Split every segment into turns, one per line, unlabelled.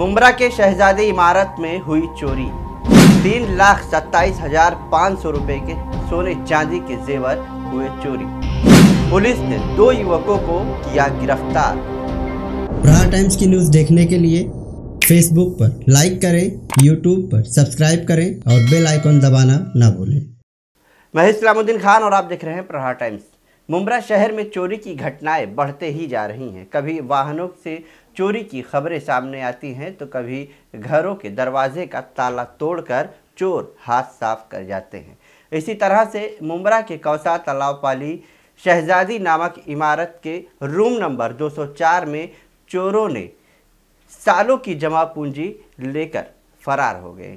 मुमरा के शहजादे इमारत में हुई चोरी तीन लाख सत्ताईस हजार पाँच सौ रूपए के सोने चांदी के जेवर हुए चोरी पुलिस ने दो युवकों को किया गिरफ्तार प्रहार टाइम्स की न्यूज देखने के लिए फेसबुक पर लाइक करें यूट्यूब पर सब्सक्राइब करें और बेल आइकॉन दबाना ना भूलें महेश सलामुद्दीन खान और आप देख रहे हैं प्रहार टाइम्स मुमरा शहर में चोरी की घटनाएं बढ़ते ही जा रही हैं कभी वाहनों से चोरी की खबरें सामने आती हैं तो कभी घरों के दरवाजे का ताला तोड़कर चोर हाथ साफ कर जाते हैं इसी तरह से मुमरा के कौसा तालाब पाली शहजादी नामक इमारत के रूम नंबर 204 में चोरों ने सालों की जमा पूंजी लेकर फरार हो गए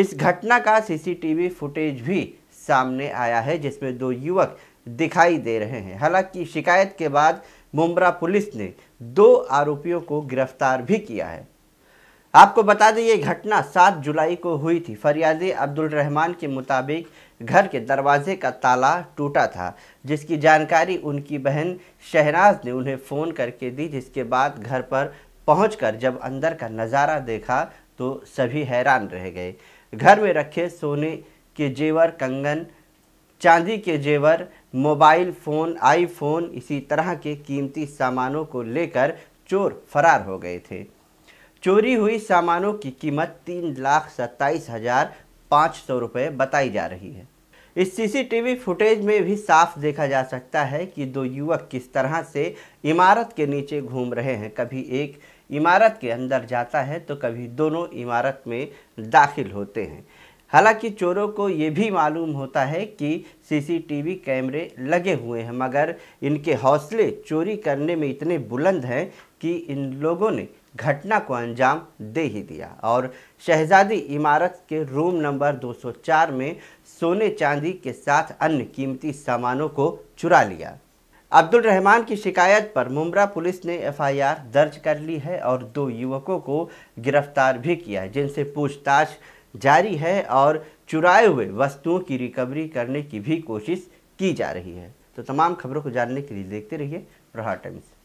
इस घटना का सीसीटीवी फुटेज भी सामने आया है जिसमें दो युवक दिखाई दे रहे हैं हालांकि शिकायत के बाद मुमरा पुलिस ने दो आरोपियों को गिरफ्तार भी किया है आपको बता दें ये घटना 7 जुलाई को हुई थी फरियादी अब्दुल रहमान के मुताबिक घर के दरवाजे का ताला टूटा था जिसकी जानकारी उनकी बहन शहनाज ने उन्हें फ़ोन करके दी जिसके बाद घर पर पहुंचकर जब अंदर का नज़ारा देखा तो सभी हैरान रह गए घर में रखे सोने के जेवर कंगन चांदी के जेवर मोबाइल फ़ोन आईफोन इसी तरह के कीमती सामानों को लेकर चोर फरार हो गए थे चोरी हुई सामानों की कीमत तीन लाख सत्ताईस हज़ार पाँच सौ रुपये बताई जा रही है इस सीसीटीवी फुटेज में भी साफ देखा जा सकता है कि दो युवक किस तरह से इमारत के नीचे घूम रहे हैं कभी एक इमारत के अंदर जाता है तो कभी दोनों इमारत में दाखिल होते हैं हालांकि चोरों को ये भी मालूम होता है कि सीसीटीवी कैमरे लगे हुए हैं मगर इनके हौसले चोरी करने में इतने बुलंद हैं कि इन लोगों ने घटना को अंजाम दे ही दिया और शहजादी इमारत के रूम नंबर 204 में सोने चांदी के साथ अन्य कीमती सामानों को चुरा लिया अब्दुल रहमान की शिकायत पर मुमरा पुलिस ने एफआईआर दर्ज कर ली है और दो युवकों को गिरफ्तार भी किया है जिनसे पूछताछ जारी है और चुराए हुए वस्तुओं की रिकवरी करने की भी कोशिश की जा रही है तो तमाम खबरों को जानने के लिए देखते रहिए प्रहार टाइम्स